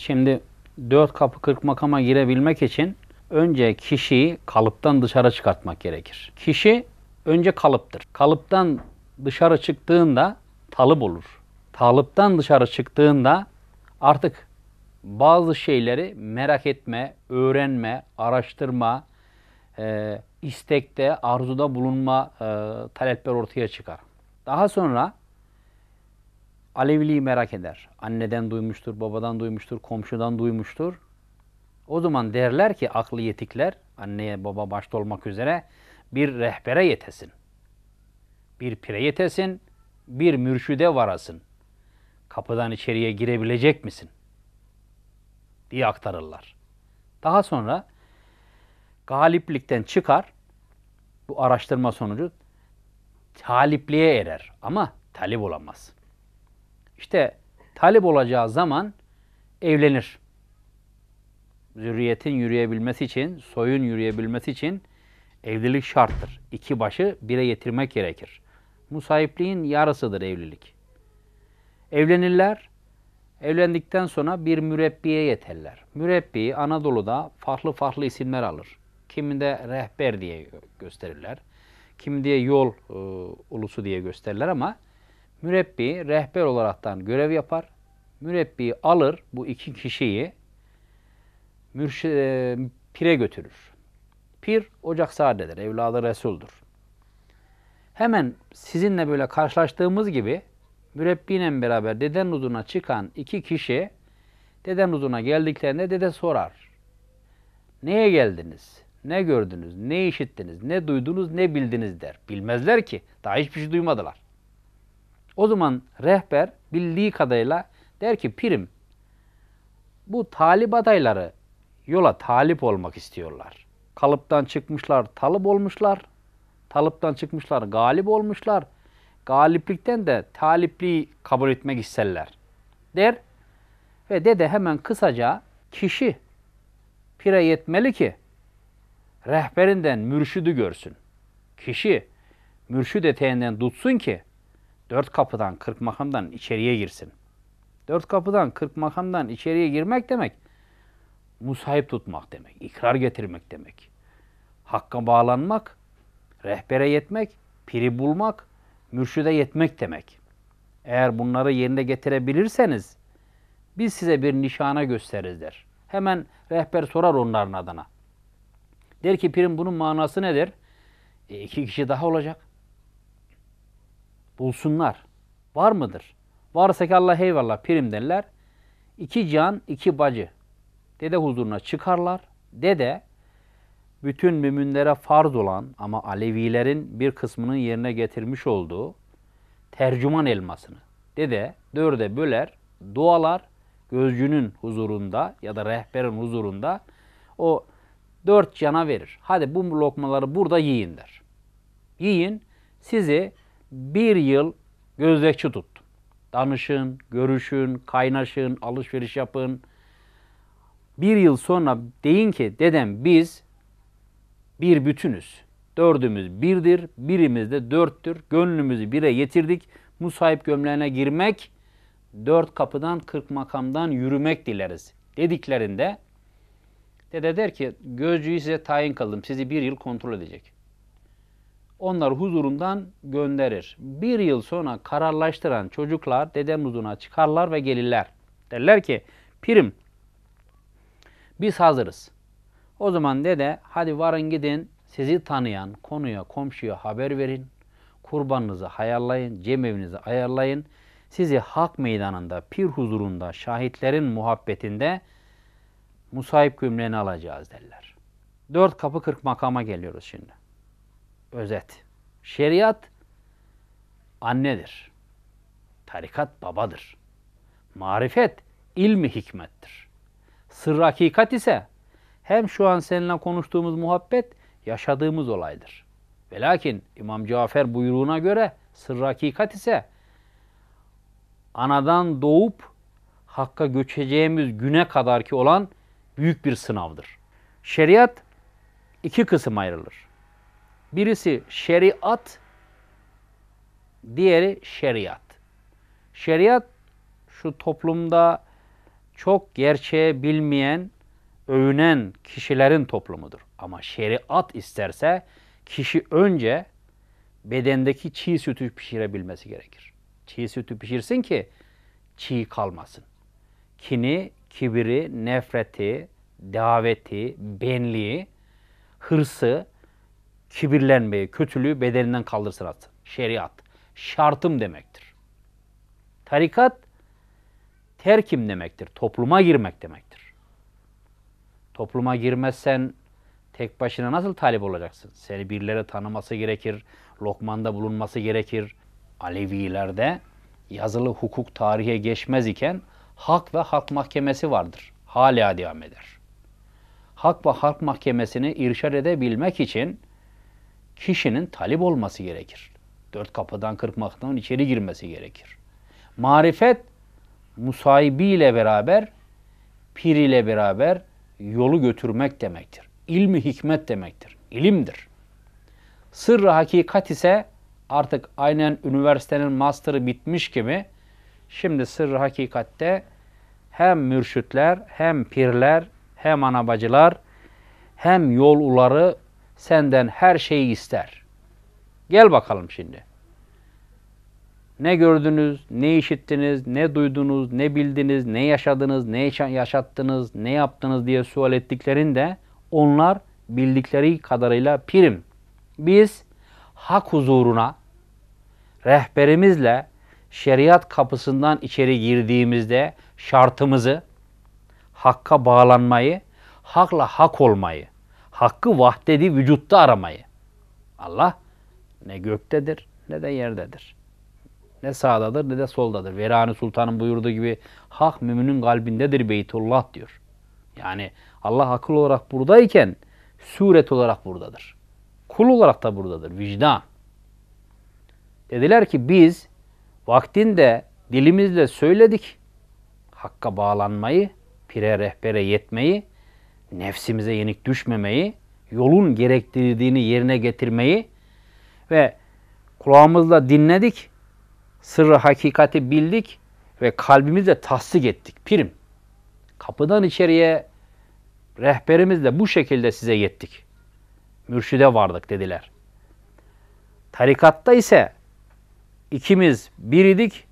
Şimdi dört kapı kırk makama girebilmek için önce kişiyi kalıptan dışarı çıkartmak gerekir. Kişi önce kalıptır. Kalıptan dışarı çıktığında talip olur. Talıptan dışarı çıktığında artık bazı şeyleri merak etme, öğrenme, araştırma, e, istekte, arzuda bulunma e, talepler ortaya çıkar. Daha sonra Aleviliği merak eder. Anneden duymuştur, babadan duymuştur, komşudan duymuştur. O zaman derler ki aklı yetikler, anneye baba başta olmak üzere bir rehbere yetesin. Bir pire yetesin, bir mürşide varasın. Kapıdan içeriye girebilecek misin? diye aktarırlar. Daha sonra galiplikten çıkar. Bu araştırma sonucu talipliğe erer ama talip olamaz. İşte talip olacağı zaman evlenir. Zürriyetin yürüyebilmesi için, soyun yürüyebilmesi için evlilik şarttır. İki başı bire getirmek gerekir. Musahipliğin yarısıdır evlilik. Evlenirler, evlendikten sonra bir mürebbiye yeterler. Mürebbi Anadolu'da farklı farklı isimler alır. Kiminde rehber diye gösterirler. Kim diye yol e, ulusu diye gösterirler ama mürebbi rehber olaraktan görev yapar. Mürebbi alır bu iki kişiyi mürşi, e, pire götürür. Pir ocak saadedir, evladı Resul'dur. Hemen sizinle böyle karşılaştığımız gibi mürebbiyle beraber deden uzuna çıkan iki kişi deden uzuna geldiklerinde dede sorar. Neye geldiniz? Ne gördünüz? Ne işittiniz? Ne duydunuz? Ne bildiniz der. Bilmezler ki. Daha hiçbir şey duymadılar. O zaman rehber bildiği kadarıyla der ki pirim bu talip adayları yola talip olmak istiyorlar. Kalıptan çıkmışlar, talip olmuşlar. Talıptan çıkmışlar, galip olmuşlar. Galiplikten de talipliği kabul etmek isterler der. Ve dede hemen kısaca kişi pire yetmeli ki rehberinden mürşüdü görsün. Kişi mürşid eteğinden tutsun ki Dört kapıdan, kırk makamdan içeriye girsin. Dört kapıdan, kırk makamdan içeriye girmek demek, musahip tutmak demek, ikrar getirmek demek. Hakka bağlanmak, rehbere yetmek, piri bulmak, mürşide yetmek demek. Eğer bunları yerine getirebilirseniz, biz size bir nişana gösteririz der. Hemen rehber sorar onların adına. Der ki pirin bunun manası nedir? E, iki kişi daha olacak bulsunlar. Var mıdır? Varsa ki Allah eyvallah pirim derler. İki can, iki bacı. Dede huzuruna çıkarlar. Dede bütün müminlere farz olan ama Alevilerin bir kısmının yerine getirmiş olduğu tercüman elmasını. Dede dörde böler, dualar gözcünün huzurunda ya da rehberin huzurunda o dört cana verir. Hadi bu lokmaları burada yiyin der. Yiyin sizi bir yıl gözlekçi tut, Danışın, görüşün, kaynaşın, alışveriş yapın. Bir yıl sonra deyin ki dedem biz bir bütünüz. Dördümüz birdir, birimiz de dörttür. Gönlümüzü bire getirdik. Musahip gömleğine girmek, dört kapıdan kırk makamdan yürümek dileriz. Dediklerinde dede der ki gözcüyü size tayin kıldım. Sizi bir yıl kontrol edecek onları huzurundan gönderir. Bir yıl sonra kararlaştıran çocuklar dedem huzuruna çıkarlar ve gelirler. Derler ki pirim biz hazırız. O zaman dede hadi varın gidin sizi tanıyan konuya komşuya haber verin. Kurbanınızı hayallayın, cemevinizi ayarlayın. Sizi hak meydanında, pir huzurunda, şahitlerin muhabbetinde musahip gümleğini alacağız derler. Dört kapı kırk makama geliyoruz şimdi. Özet. Şeriat annedir. Tarikat babadır. Marifet ilmi hikmettir. Sırrı hakikat ise hem şu an seninle konuştuğumuz muhabbet yaşadığımız olaydır. Ve lakin İmam Cafer buyruğuna göre sırrı hakikat ise anadan doğup hakka göçeceğimiz güne kadarki olan büyük bir sınavdır. Şeriat iki kısım ayrılır. Birisi şeriat, diğeri şeriat. Şeriat şu toplumda çok gerçeği bilmeyen, övünen kişilerin toplumudur. Ama şeriat isterse kişi önce bedendeki çiğ sütü pişirebilmesi gerekir. Çiğ sütü pişirsin ki çiğ kalmasın. Kini, kibiri, nefreti, daveti, benliği, hırsı kibirlenmeyi, kötülüğü bedelinden kaldırsın Şeriat, şartım demektir. Tarikat, terkim demektir. Topluma girmek demektir. Topluma girmezsen tek başına nasıl talip olacaksın? Seni birileri tanıması gerekir, lokmanda bulunması gerekir. Alevilerde yazılı hukuk tarihe geçmez iken hak ve halk mahkemesi vardır. Hala devam eder. Hak ve halk mahkemesini irşad edebilmek için kişinin talip olması gerekir. Dört kapıdan kırpmaktan içeri girmesi gerekir. Marifet musaibiyle beraber, pir ile beraber yolu götürmek demektir. İlmi hikmet demektir. İlimdir. Sırrı hakikat ise artık aynen üniversitenin master'ı bitmiş gibi şimdi sırrı hakikatte hem mürşütler, hem pirler, hem anabacılar, hem yol uları senden her şeyi ister. Gel bakalım şimdi. Ne gördünüz, ne işittiniz, ne duydunuz, ne bildiniz, ne yaşadınız, ne yaşattınız, ne yaptınız diye sual ettiklerinde onlar bildikleri kadarıyla pirim. Biz hak huzuruna rehberimizle şeriat kapısından içeri girdiğimizde şartımızı, hakka bağlanmayı, hakla hak olmayı, hakkı vahdedi vücutta aramayı. Allah ne göktedir ne de yerdedir. Ne sağdadır ne de soldadır. Verani Sultan'ın buyurduğu gibi hak müminin kalbindedir Beytullah diyor. Yani Allah akıl olarak buradayken suret olarak buradadır. Kul olarak da buradadır. Vicdan. Dediler ki biz vaktinde dilimizle söyledik. Hakka bağlanmayı, pire rehbere yetmeyi nefsimize yenik düşmemeyi, yolun gerektirdiğini yerine getirmeyi ve kulağımızla dinledik, sırrı hakikati bildik ve kalbimizle tasdik ettik. Pirim. Kapıdan içeriye rehberimizle bu şekilde size yettik. Mürşide vardık dediler. Tarikatta ise ikimiz biridik,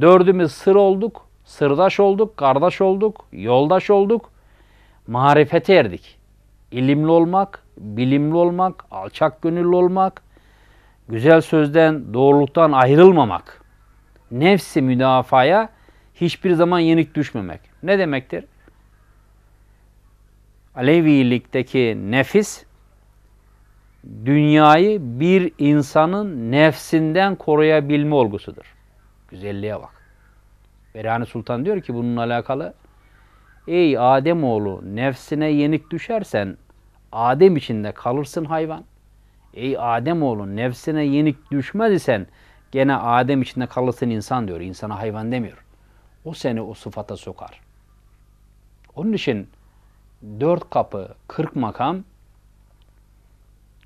dördümüz sır olduk, sırdaş olduk, kardeş olduk, yoldaş olduk marifete erdik. İlimli olmak, bilimli olmak, alçak gönüllü olmak, güzel sözden, doğruluktan ayrılmamak, nefsi müdafaya hiçbir zaman yenik düşmemek. Ne demektir? Alevilikteki nefis, dünyayı bir insanın nefsinden koruyabilme olgusudur. Güzelliğe bak. Berhane Sultan diyor ki bununla alakalı Ey Adem oğlu, nefsine yenik düşersen Adem içinde kalırsın hayvan. Ey Adem oğlu, nefsine yenik düşmez isen gene Adem içinde kalırsın insan diyor. İnsana hayvan demiyor. O seni o sıfata sokar. Onun için dört kapı, kırk makam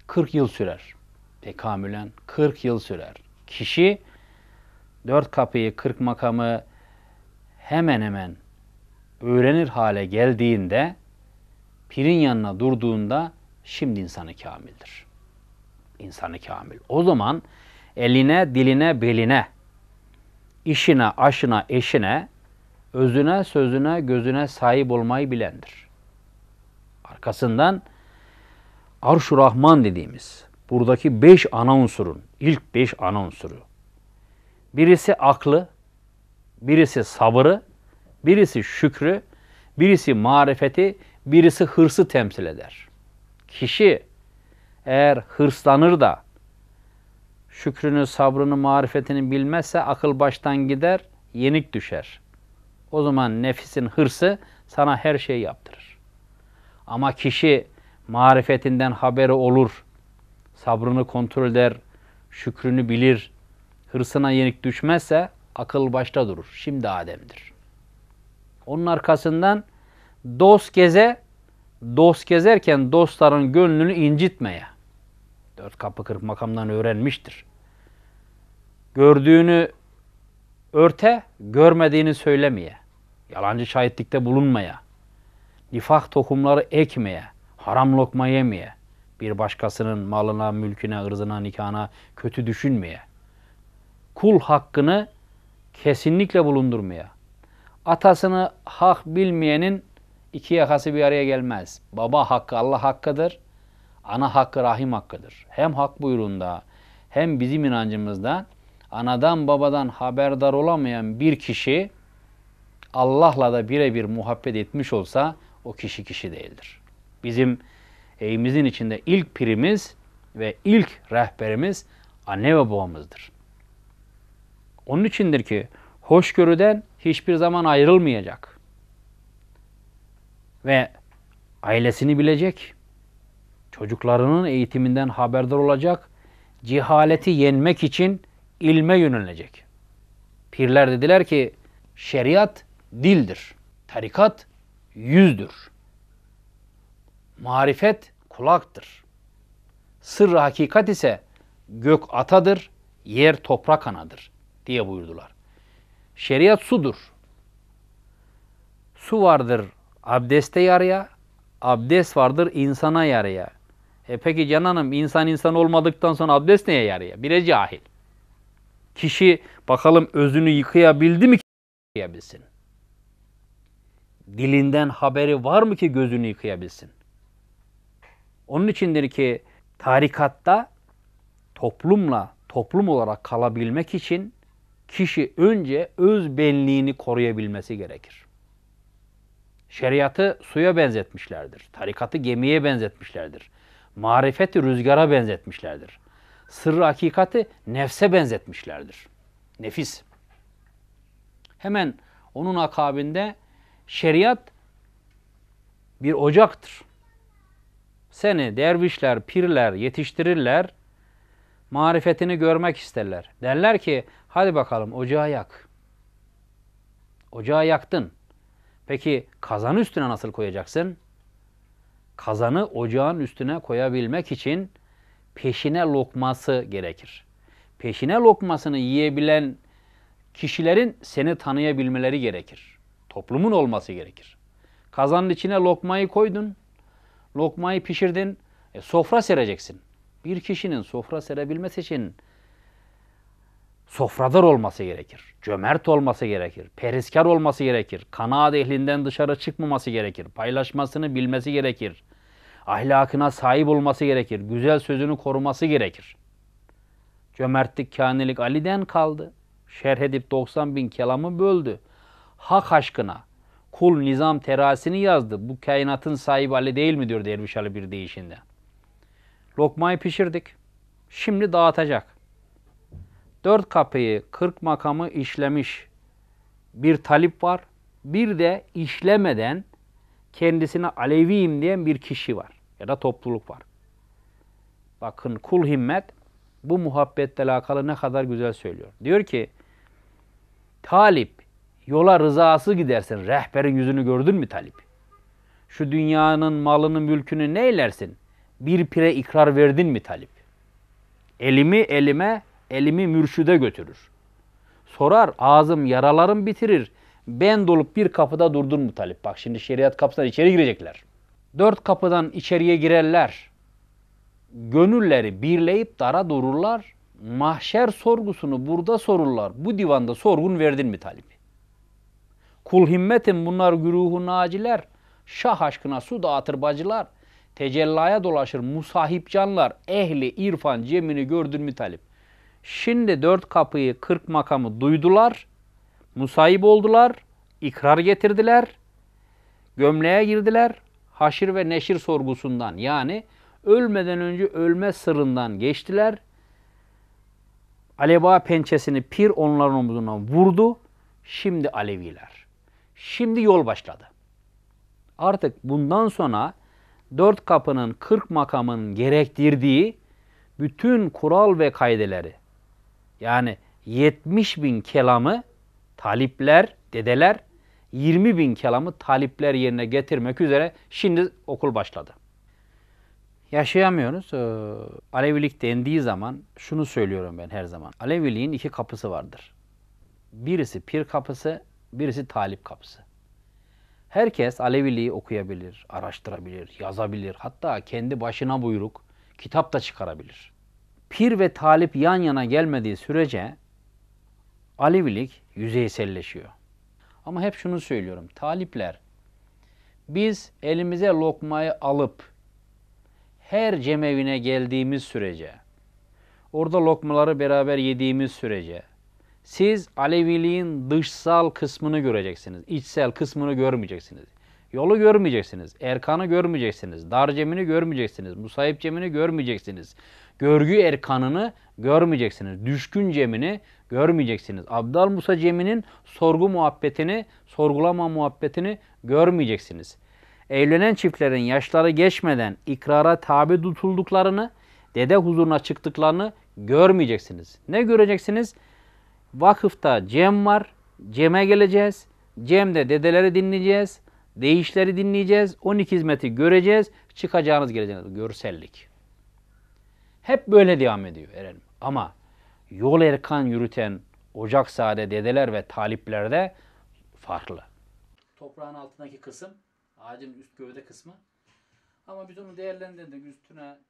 kırk yıl sürer. Tekamülen kırk yıl sürer. Kişi dört kapıyı, kırk makamı hemen hemen öğrenir hale geldiğinde, pirin yanına durduğunda şimdi insanı kamildir. İnsanı kamil. O zaman eline, diline, beline, işine, aşına, eşine, özüne, sözüne, gözüne sahip olmayı bilendir. Arkasından Arşu Rahman dediğimiz buradaki beş ana unsurun, ilk beş ana unsuru. Birisi aklı, birisi sabırı, Birisi şükrü, birisi marifeti, birisi hırsı temsil eder. Kişi eğer hırslanır da şükrünü, sabrını, marifetini bilmezse akıl baştan gider, yenik düşer. O zaman nefisin hırsı sana her şeyi yaptırır. Ama kişi marifetinden haberi olur, sabrını kontrol eder, şükrünü bilir, hırsına yenik düşmezse akıl başta durur. Şimdi Adem'dir. Onun arkasından dost geze, dost gezerken dostların gönlünü incitmeye. Dört kapı kırk makamdan öğrenmiştir. Gördüğünü örte, görmediğini söylemeye. Yalancı şahitlikte bulunmaya. Nifak tohumları ekmeye. Haram lokma yemeye. Bir başkasının malına, mülküne, ırzına, nikahına kötü düşünmeye. Kul hakkını kesinlikle bulundurmaya. Atasını hak bilmeyenin iki yakası bir araya gelmez. Baba hakkı Allah hakkıdır. Ana hakkı rahim hakkıdır. Hem hak buyruğunda hem bizim inancımızda anadan babadan haberdar olamayan bir kişi Allah'la da birebir muhabbet etmiş olsa o kişi kişi değildir. Bizim evimizin içinde ilk pirimiz ve ilk rehberimiz anne ve babamızdır. Onun içindir ki hoşgörüden hiçbir zaman ayrılmayacak. Ve ailesini bilecek, çocuklarının eğitiminden haberdar olacak, cehaleti yenmek için ilme yönelecek. Pirler dediler ki şeriat dildir, tarikat yüzdür, marifet kulaktır, sır hakikat ise gök atadır, yer toprak anadır diye buyurdular. Şeriat sudur. Su vardır abdeste yaraya, abdest vardır insana yaraya. E peki cananım insan insan olmadıktan sonra abdest neye yaraya? Bire cahil. Kişi bakalım özünü yıkayabildi mi ki yıkayabilsin? Dilinden haberi var mı ki gözünü yıkayabilsin? Onun içindir ki tarikatta toplumla toplum olarak kalabilmek için kişi önce öz benliğini koruyabilmesi gerekir. Şeriatı suya benzetmişlerdir. Tarikatı gemiye benzetmişlerdir. Marifeti rüzgara benzetmişlerdir. Sırrı hakikati nefse benzetmişlerdir. Nefis. Hemen onun akabinde şeriat bir ocaktır. Seni dervişler, pirler yetiştirirler, marifetini görmek isterler. Derler ki Hadi bakalım ocağı yak. Ocağı yaktın. Peki kazanı üstüne nasıl koyacaksın? Kazanı ocağın üstüne koyabilmek için peşine lokması gerekir. Peşine lokmasını yiyebilen kişilerin seni tanıyabilmeleri gerekir. Toplumun olması gerekir. Kazanın içine lokmayı koydun, lokmayı pişirdin, e, sofra sereceksin. Bir kişinin sofra serebilmesi için sofradar olması gerekir. Cömert olması gerekir. Periskar olması gerekir. Kanaat ehlinden dışarı çıkmaması gerekir. Paylaşmasını bilmesi gerekir. Ahlakına sahip olması gerekir. Güzel sözünü koruması gerekir. Cömertlik, kanilik Ali'den kaldı. Şerh edip 90 bin kelamı böldü. Hak aşkına kul nizam terasini yazdı. Bu kainatın sahibi Ali değil mi diyor Derviş Ali bir deyişinde. Lokmayı pişirdik. Şimdi dağıtacak.'' dört kapıyı, kırk makamı işlemiş bir talip var. Bir de işlemeden kendisine Aleviyim diyen bir kişi var ya da topluluk var. Bakın kul himmet bu muhabbetle alakalı ne kadar güzel söylüyor. Diyor ki talip yola rızası gidersin. Rehberin yüzünü gördün mü talip? Şu dünyanın malını mülkünü ne ilersin? Bir pire ikrar verdin mi talip? Elimi elime elimi mürşüde götürür. Sorar, ağzım yaralarım bitirir. Ben dolup bir kapıda durdun mu talip? Bak şimdi şeriat kapısından içeri girecekler. Dört kapıdan içeriye girerler. Gönülleri birleyip dara dururlar. Mahşer sorgusunu burada sorurlar. Bu divanda sorgun verdin mi talip? Kul himmetin bunlar güruhu naciler. Şah aşkına su dağıtır bacılar. Tecellaya dolaşır musahip canlar. Ehli irfan cemini gördün mü talip? Şimdi dört kapıyı kırk makamı duydular, musayip oldular, ikrar getirdiler, gömleğe girdiler, haşir ve neşir sorgusundan yani ölmeden önce ölme sırrından geçtiler. Aleba pençesini pir onların omuzuna vurdu. Şimdi Aleviler. Şimdi yol başladı. Artık bundan sonra dört kapının kırk makamın gerektirdiği bütün kural ve kaideleri yani 70 bin kelamı talipler, dedeler 20 bin kelamı talipler yerine getirmek üzere şimdi okul başladı. Yaşayamıyoruz. Ee, Alevilik dendiği zaman şunu söylüyorum ben her zaman. Aleviliğin iki kapısı vardır. Birisi pir kapısı, birisi talip kapısı. Herkes Aleviliği okuyabilir, araştırabilir, yazabilir. Hatta kendi başına buyruk kitap da çıkarabilir pir ve talip yan yana gelmediği sürece Alevilik yüzeyselleşiyor. Ama hep şunu söylüyorum. Talipler biz elimize lokmayı alıp her cemevine geldiğimiz sürece orada lokmaları beraber yediğimiz sürece siz Aleviliğin dışsal kısmını göreceksiniz. içsel kısmını görmeyeceksiniz. Yolu görmeyeceksiniz, erkanı görmeyeceksiniz, dar cemini görmeyeceksiniz, musayip cemini görmeyeceksiniz. Görgü erkanını görmeyeceksiniz, düşkün cemini görmeyeceksiniz. Abdal Musa ceminin sorgu muhabbetini, sorgulama muhabbetini görmeyeceksiniz. Evlenen çiftlerin yaşları geçmeden ikrara tabi tutulduklarını, dede huzuruna çıktıklarını görmeyeceksiniz. Ne göreceksiniz? Vakıfta cem var, ceme geleceğiz. Cem'de dedeleri dinleyeceğiz. Değişleri dinleyeceğiz. 12 hizmeti göreceğiz. Çıkacağınız geleceğiniz. Görsellik. Hep böyle devam ediyor Eren. Ama yol erkan yürüten Ocak Sade dedeler ve taliplerde farklı. Toprağın altındaki kısım, ağacın üst gövde kısmı. Ama biz onu değerlendirdik. Üstüne